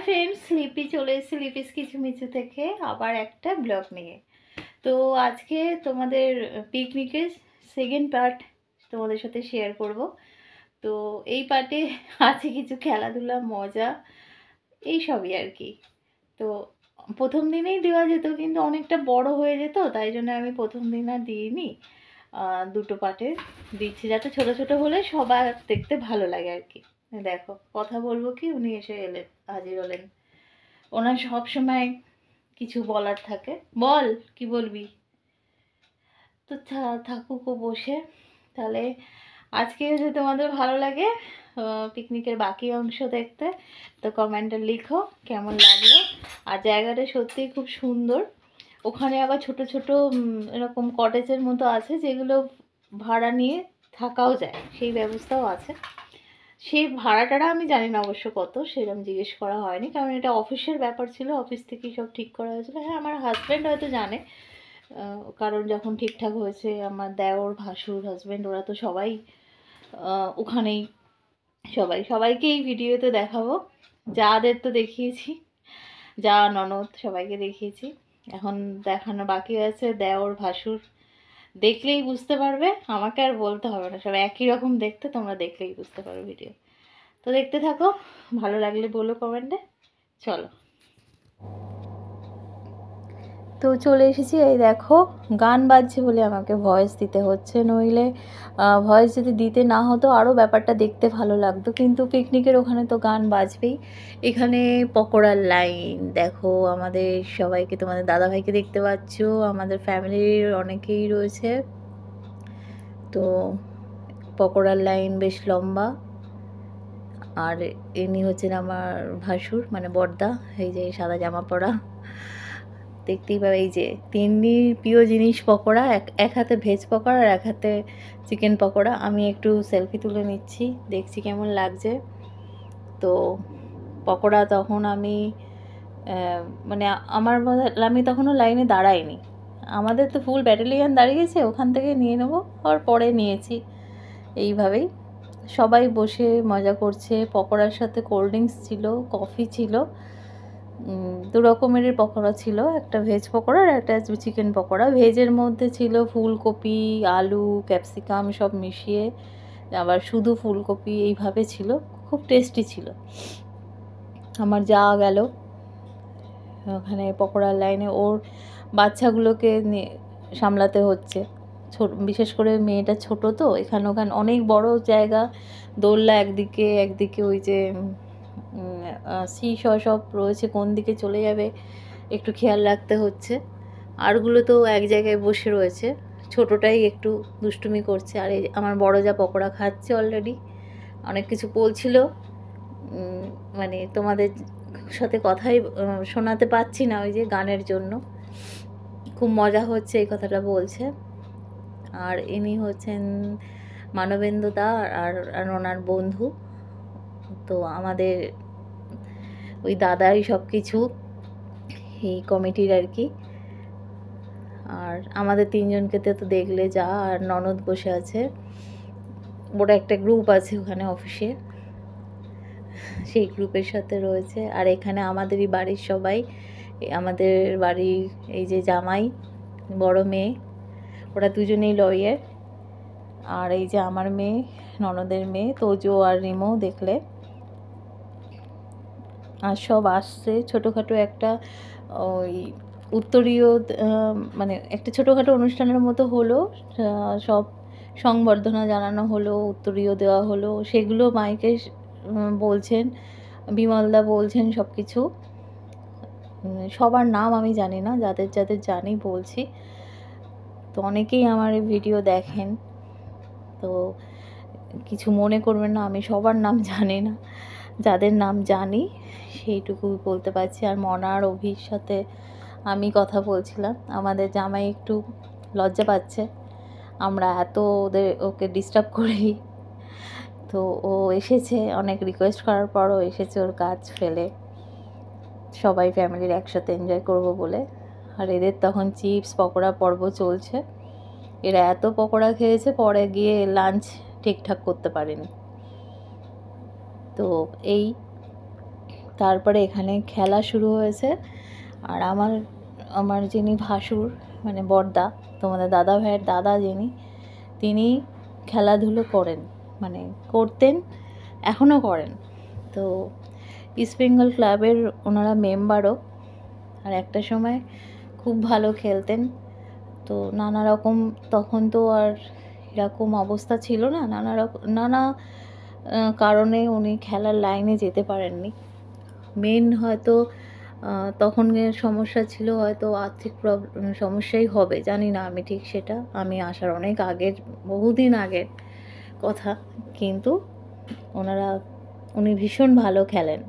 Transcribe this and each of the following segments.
Hi friends লিপি চলে এসেছি লিপিস কিছু মিছু থেকে আবার একটা ব্লগ নিয়ে তো আজকে তোমাদের পিকনিকের সেকেন্ড পার্ট তোমাদের সাথে শেয়ার করব তো এই পার্টে আছে কিছু খেলাধুলা মজা এই সবই আর কি তো প্রথম দিনেই দেওয়া যেত কিন্তু অনেকটা বড় হয়ে যেত তাই জন্য আমি প্রথম দিন আর দিইনি দুটো পার্টে দিচ্ছি যাতে ছোট ছোট হলে সবার দেখতে ভালো লাগে আর কি দেখো কথা বলবো কি উনি এসে এলেন হাজির হলেন ওনার সবসময় কিছু বলার থাকে বল কি বলবি তো ও বসে তাহলে আজকে যদি তোমাদের ভালো লাগে পিকনিকের বাকি অংশ দেখতে তো কমেন্টে লিখো কেমন লাগলো আর জায়গাটা সত্যিই খুব সুন্দর ওখানে আবার ছোট ছোট এরকম কটেজের মতো আছে যেগুলো ভাড়া নিয়ে থাকাও যায় সেই ব্যবস্থাও আছে সেই ভাড়াটারা আমি জানি না অবশ্য কত সেরকম জিজ্ঞেস করা হয়নি কারণ এটা অফিসের ব্যাপার ছিল অফিস থেকেই সব ঠিক করা হয়েছিল হ্যাঁ আমার হাজব্যান্ড হয়তো জানে কারণ যখন ঠিকঠাক হয়েছে আমার দেওর ভাসুর হাজব্যান্ড ওরা তো সবাই ওখানেই সবাই সবাইকে এই ভিডিওতে দেখাবো যাদের তো দেখিয়েছি যা ননদ সবাইকে দেখিয়েছি এখন দেখানো বাকি আছে দেওর ভাসুর দেখলেই বুঝতে পারবে আমাকে আর বলতে হবে না সব একই রকম দেখতে তোমরা দেখলেই বুঝতে পারো ভিডিও তো দেখতে থাকো ভালো লাগলে বলো কমেন্টে চলো তো চলে এসেছি এই দেখো গান বাজছে বলে আমাকে ভয়েস দিতে হচ্ছে নইলে ভয়েস যদি দিতে না হতো আরও ব্যাপারটা দেখতে ভালো লাগতো কিন্তু পিকনিকের ওখানে তো গান বাজবেই এখানে পকোড়ার লাইন দেখো আমাদের সবাইকে তোমাদের দাদাভাইকে দেখতে পাচ্ছ আমাদের ফ্যামিলির অনেকেই রয়েছে তো পকোড়ার লাইন বেশ লম্বা আর এমনি হচ্ছেন আমার ভাসুর মানে বর্দা এই যে সাদা জামা পরা দেখতেই পাবে এই যে তিন্নির প্রিয় জিনিস পকোড়া এক এক হাতে ভেজ পকোড়া আর এক হাতে চিকেন পকোড়া আমি একটু সেলফি তুলে নিচ্ছি দেখছি কেমন লাগছে তো পকোড়া তখন আমি মানে আমার আমি তখনও লাইনে দাঁড়াইনি আমাদের তো ফুল ব্যাটালিয়ান দাঁড়িয়েছে ওখান থেকে নিয়ে নেবো আর পরে নিয়েছি এইভাবেই সবাই বসে মজা করছে পকোড়ার সাথে কোল্ড ড্রিঙ্কস ছিল কফি ছিল দু রকমের পকোড়া ছিল একটা ভেজ পকোড়া আর একটা চিকেন পকোড়া ভেজের মধ্যে ছিল ফুলকপি আলু ক্যাপসিকাম সব মিশিয়ে আবার শুধু ফুলকপি এইভাবে ছিল খুব টেস্টি ছিল আমার যা গেল ওখানে পকোড়ার লাইনে ওর বাচ্চাগুলোকে সামলাতে হচ্ছে বিশেষ করে মেয়েটা ছোট তো এখানে ওখানে অনেক বড় জায়গা দোল্লা একদিকে একদিকে ওই যে সি সব রয়েছে কোন দিকে চলে যাবে একটু খেয়াল রাখতে হচ্ছে আরগুলো তো এক জায়গায় বসে রয়েছে ছোটোটাই একটু দুষ্টুমি করছে আর এই আমার বড় যা পকোড়া খাচ্ছে অলরেডি অনেক কিছু বলছিল মানে তোমাদের সাথে কথাই শোনাতে পাচ্ছি না ওই যে গানের জন্য খুব মজা হচ্ছে এই কথাটা বলছে আর ইনি হচ্ছেন মানবেন্দ্র দা আর আর ওনার বন্ধু তো আমাদের ওই দাদাই সব কিছু এই কমিটির আর কি আর আমাদের তিনজনকে তো দেখলে যা আর ননদ বসে আছে বড় একটা গ্রুপ আছে ওখানে অফিসে সেই গ্রুপের সাথে রয়েছে আর এখানে আমাদেরই বাড়ির সবাই আমাদের বাড়ির এই যে জামাই বড় মেয়ে ওরা দুজনেই লয়ের আর এই যে আমার মেয়ে ননদের মেয়ে তোজো আর রিমো দেখলে আর সব আসছে ছোটোখাটো একটা ওই উত্তরীয় মানে একটা ছোটোখাটো অনুষ্ঠানের মতো হলো সব সংবর্ধনা জানানো হলো উত্তরীয় দেওয়া হলো সেগুলো মাইকে বলছেন বিমলদা বলছেন সব কিছু সবার নাম আমি জানি না যাদের যাদের জানি বলছি তো অনেকেই আমার এই ভিডিও দেখেন তো কিছু মনে করবেন না আমি সবার নাম জানি না যাদের নাম জানি সেইটুকুই বলতে পারছি আর মনার অভির সাথে আমি কথা বলছিলাম আমাদের জামাই একটু লজ্জা পাচ্ছে আমরা এত ওদের ওকে ডিস্টার্ব করি তো ও এসেছে অনেক রিকোয়েস্ট করার পরও এসেছে ওর কাজ ফেলে সবাই ফ্যামিলির একসাথে এনজয় করব বলে আর এদের তখন চিপস পকোড়া পর্ব চলছে এরা এত পকোড়া খেয়েছে পরে গিয়ে লাঞ্চ ঠিকঠাক করতে পারেনি তো এই তারপরে এখানে খেলা শুরু হয়েছে আর আমার আমার যিনি ভাসুর মানে বর্দা তোমাদের দাদা ভাইয়ের দাদা যিনি তিনি খেলাধুলো করেন মানে করতেন এখনও করেন তো ইস্ট বেঙ্গল ক্লাবের ওনারা মেম্বারও আর একটা সময় খুব ভালো খেলতেন তো নানা রকম তখন তো আর এরকম অবস্থা ছিল না নানা রকম নানা কারণে উনি খেলার লাইনে যেতে পারেননি মেন হয়তো তখনের সমস্যা ছিল হয়তো আর্থিক প্রবলেম সমস্যাই হবে জানি না আমি ঠিক সেটা আমি আসার অনেক আগের বহুদিন আগের কথা কিন্তু ওনারা উনি ভীষণ ভালো খেলেন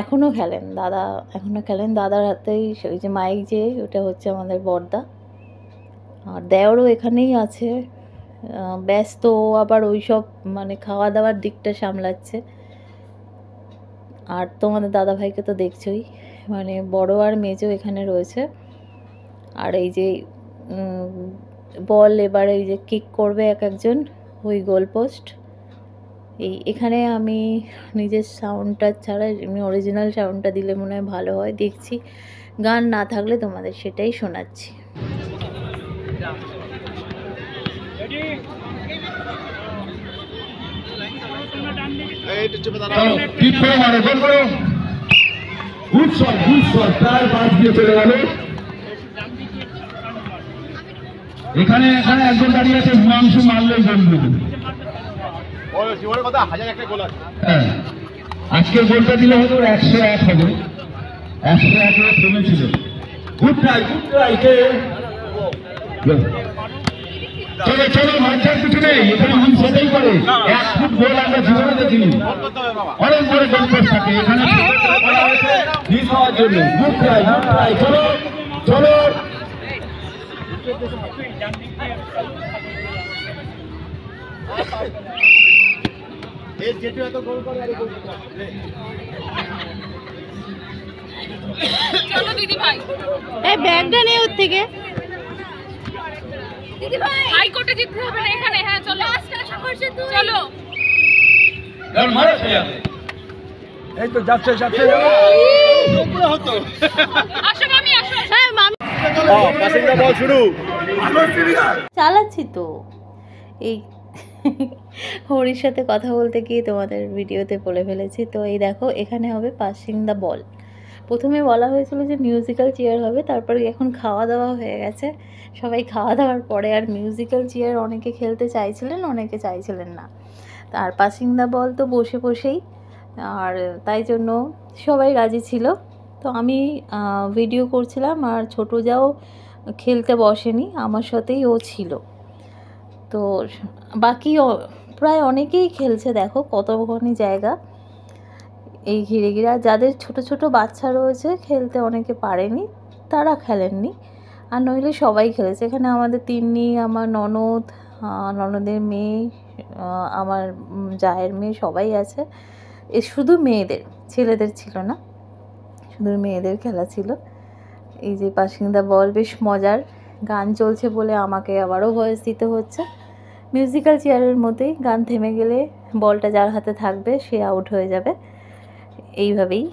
এখনও খেলেন দাদা এখনও খেলেন দাদার হাতেই ওই যে মাইক যে ওটা হচ্ছে আমাদের বর্দা আর দেওরও এখানেই আছে ব্যস্ত আবার ওই সব মানে খাওয়া দাওয়ার দিকটা সামলাচ্ছে আর তোমাদের দাদাভাইকে তো দেখছই মানে বড় আর মেজো এখানে রয়েছে আর এই যে বল এবার এই যে কিক করবে এক একজন ওই গোল পোস্ট এই এখানে আমি নিজের সাউন্ডটা ছাড়া এমনি অরিজিনাল সাউন্ডটা দিলে মনে হয় ভালো হয় দেখছি গান না থাকলে তোমাদের সেটাই শোনাচ্ছি এখানে এখানে একজন দাঁড়িয়ে আছে হিমাংশু মারলেই বন্ধু হ্যাঁ। আজকের গোলটা দিলে হয়তো একশো এক হবে একশো এক থেমেছিল গুড ট্রাই গুড ট্রাই চলো চলো মাঝখান কিছু নেই এখানে হিম করে এক ফুট গোল আমরা জীবনে দেখিনি অনেক বড় গল্পের থাকে এখানে চলো চলো চলো দিদি ভাই ব্যাগটা নে ওর থেকে চালাচ্ছি তো এই হরির সাথে কথা বলতে গিয়ে তোমাদের ভিডিওতে বলে ফেলেছি তো এই দেখো এখানে হবে পাসিং দা বল প্রথমে বলা হয়েছিল যে মিউজিক্যাল চেয়ার হবে তারপরে এখন খাওয়া দাওয়া হয়ে গেছে সবাই খাওয়া দাওয়ার পরে আর মিউজিক্যাল চেয়ার অনেকে খেলতে চাইছিলেন অনেকে চাইছিলেন না তার পাসিংদা বল তো বসে বসেই আর তাই জন্য সবাই রাজি ছিল তো আমি ভিডিও করছিলাম আর ছোটো যাও খেলতে বসেনি আমার সাথেই ও ছিল তো বাকি প্রায় অনেকেই খেলছে দেখো কতখানি জায়গা এই ঘিরে আর যাদের ছোট ছোট বাচ্চা রয়েছে খেলতে অনেকে পারেনি তারা খেলেননি আর নইলে সবাই খেলেছে এখানে আমাদের তিন্নি আমার ননদ ননদের মেয়ে আমার জায়ের মেয়ে সবাই আছে এ শুধু মেয়েদের ছেলেদের ছিল না শুধু মেয়েদের খেলা ছিল এই যে বাসিন্দা বল বেশ মজার গান চলছে বলে আমাকে আবারও ভয়েস দিতে হচ্ছে মিউজিক্যাল চেয়ারের মতোই গান থেমে গেলে বলটা যার হাতে থাকবে সে আউট হয়ে যাবে এইভাবেই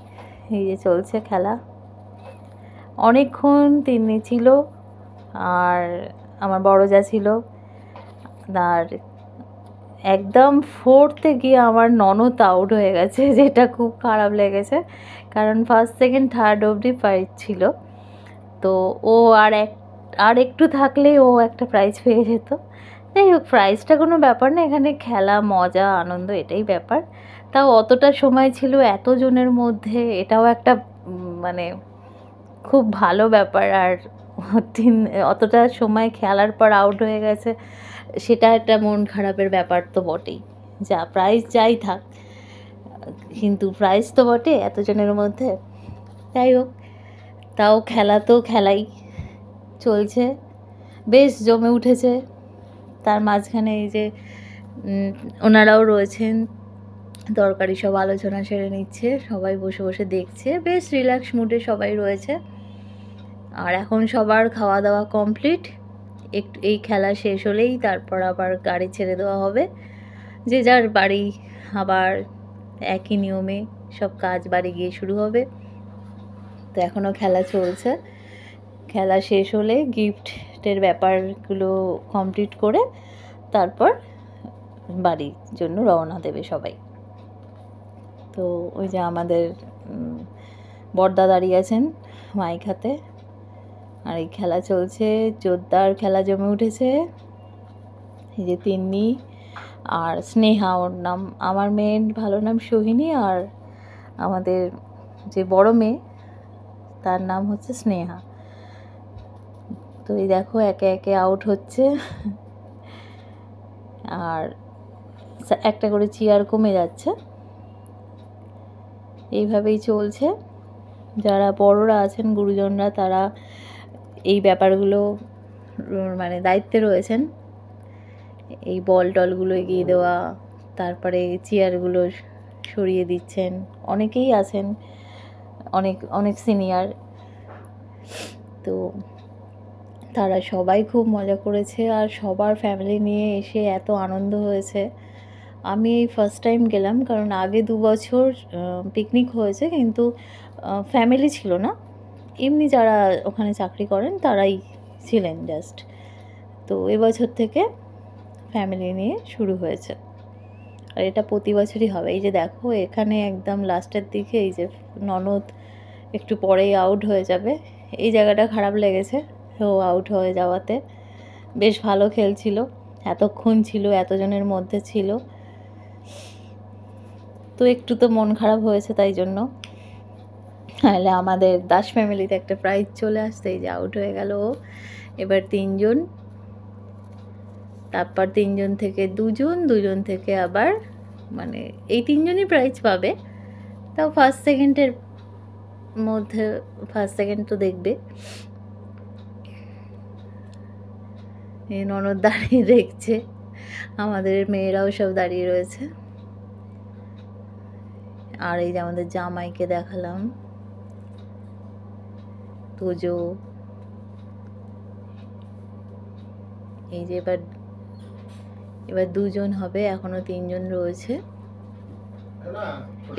এই যে চলছে খেলা অনেকক্ষণ তিনি ছিল আর আমার বড় যা ছিল আর একদম ফোর্থে গিয়ে আমার ননদ আউট হয়ে গেছে যেটা খুব খারাপ লেগেছে কারণ ফার্স্ট সেকেন্ড থার্ড অবধি প্রাইজ ছিল তো ও আর এক আর একটু থাকলে ও একটা প্রাইজ পেয়ে যেত যাই হোক প্রাইজটা কোনো ব্যাপার না এখানে খেলা মজা আনন্দ এটাই ব্যাপার তাও অতটা সময় ছিল এতজনের মধ্যে এটাও একটা মানে খুব ভালো ব্যাপার আর তিন অতটা সময় খেলার পর আউট হয়ে গেছে সেটা একটা মন খারাপের ব্যাপার তো বটেই যা প্রাইজ যাই থাক কিন্তু প্রাইজ তো বটে এতজনের মধ্যে যাই হোক তাও খেলা তো খেলাই চলছে বেশ জমে উঠেছে তার মাঝখানে এই যে ওনারাও রয়েছেন দরকারি সব আলোচনা সেরে নিচ্ছে সবাই বসে বসে দেখছে বেশ রিল্যাক্স মুডে সবাই রয়েছে আর এখন সবার খাওয়া দাওয়া কমপ্লিট একটু এই খেলা শেষ হলেই তারপর আবার গাড়ি ছেড়ে দেওয়া হবে যে যার বাড়ি আবার একই নিয়মে সব কাজ বাড়ি গিয়ে শুরু হবে তো এখনও খেলা চলছে খেলা শেষ হলে গিফটের ব্যাপারগুলো কমপ্লিট করে তারপর বাড়ির জন্য রওনা দেবে সবাই তো ওই যে আমাদের বর্দা দাঁড়িয়ে আছেন মাইক হাতে আর এই খেলা চলছে জোরদার খেলা জমে উঠেছে এই যে তিন্নি আর স্নেহা ওর নাম আমার মেয়ের ভালো নাম সোহিনী আর আমাদের যে বড় মেয়ে তার নাম হচ্ছে স্নেহা তো এই দেখো একে একে আউট হচ্ছে আর একটা করে চেয়ার কমে যাচ্ছে এইভাবেই চলছে যারা বড়রা আছেন গুরুজনরা তারা এই ব্যাপারগুলো মানে দায়িত্বে রয়েছেন এই বল টলগুলো এগিয়ে দেওয়া তারপরে চেয়ারগুলো সরিয়ে দিচ্ছেন অনেকেই আছেন অনেক অনেক সিনিয়র তো তারা সবাই খুব মজা করেছে আর সবার ফ্যামিলি নিয়ে এসে এত আনন্দ হয়েছে আমি এই ফার্স্ট টাইম গেলাম কারণ আগে দু বছর পিকনিক হয়েছে কিন্তু ফ্যামিলি ছিল না এমনি যারা ওখানে চাকরি করেন তারাই ছিলেন জাস্ট তো এবছর থেকে ফ্যামিলি নিয়ে শুরু হয়েছে আর এটা প্রতি বছরই হবে এই যে দেখো এখানে একদম লাস্টের দিকে এই যে ননদ একটু পরেই আউট হয়ে যাবে এই জায়গাটা খারাপ লেগেছে ও আউট হয়ে যাওয়াতে বেশ ভালো খেলছিল এতক্ষণ ছিল এতজনের মধ্যে ছিল তো একটু তো মন খারাপ হয়েছে তাই জন্য তাহলে আমাদের দাস ফ্যামিলিতে একটা প্রাইজ চলে আসতে যে আউট হয়ে গেল এবার তিনজন তারপর তিনজন থেকে দুজন দুজন থেকে আবার মানে এই তিনজনই প্রাইজ পাবে তাও ফার্স্ট সেকেন্ডের মধ্যে ফার্স্ট সেকেন্ড তো দেখবে ননদ দাঁড়িয়ে দেখছে আমাদের মেয়েরাও সব দাঁড়িয়ে রয়েছে আর এই যে আমাদের জামাইকে দেখালাম তুজো এই যে এবার এবার দুজন হবে এখনো তিনজন রয়েছে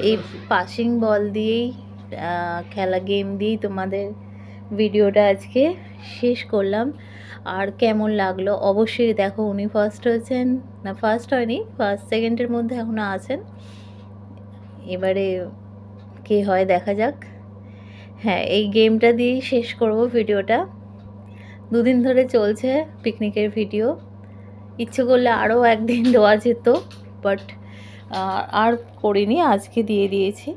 এই পাসিং বল দিয়েই খেলা গেম দিয়েই তোমাদের ভিডিওটা আজকে শেষ করলাম আর কেমন লাগলো অবশ্যই দেখো উনি ফার্স্ট হয়েছেন না ফার্স্ট হয়নি ফার্স্ট সেকেন্ডের মধ্যে এখনও আছেন এবারে কে হয় দেখা যাক হ্যাঁ এই গেমটা দিয়েই শেষ করব ভিডিওটা দুদিন ধরে চলছে পিকনিকের ভিডিও ইচ্ছে করলে আরও একদিন দেওয়া যেত বাট আর করিনি আজকে দিয়ে দিয়েছি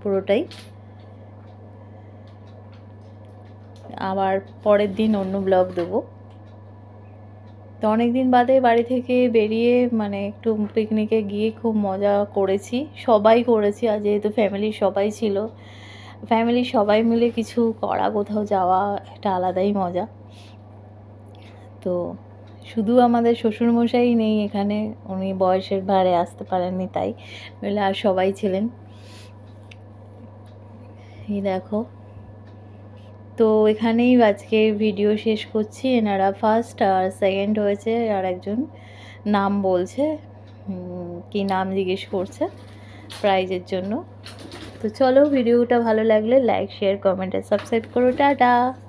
পুরোটাই আবার পরের দিন অন্য ব্লগ দেবো তো অনেক দিন বাদে বাড়ি থেকে বেরিয়ে মানে একটু পিকনিকে গিয়ে খুব মজা করেছি সবাই করেছি আর যেহেতু ফ্যামিলির সবাই ছিল ফ্যামিলির সবাই মিলে কিছু করা কোথাও যাওয়া একটা আলাদাই মজা তো শুধু আমাদের শ্বশুরমশাই নেই এখানে উনি বয়সের ভারে আসতে পারেননি তাই নইলে আর সবাই ছিলেন এই দেখো তো এখানেই আজকে ভিডিও শেষ করছি এনারা ফার্স্ট আর সেকেন্ড হয়েছে আর একজন নাম বলছে কি নাম জিজ্ঞেস করছে প্রাইজের জন্য তো চলো ভিডিওটা ভালো লাগলে লাইক শেয়ার কমেন্ট আর সাবস্ক্রাইব করো টাটা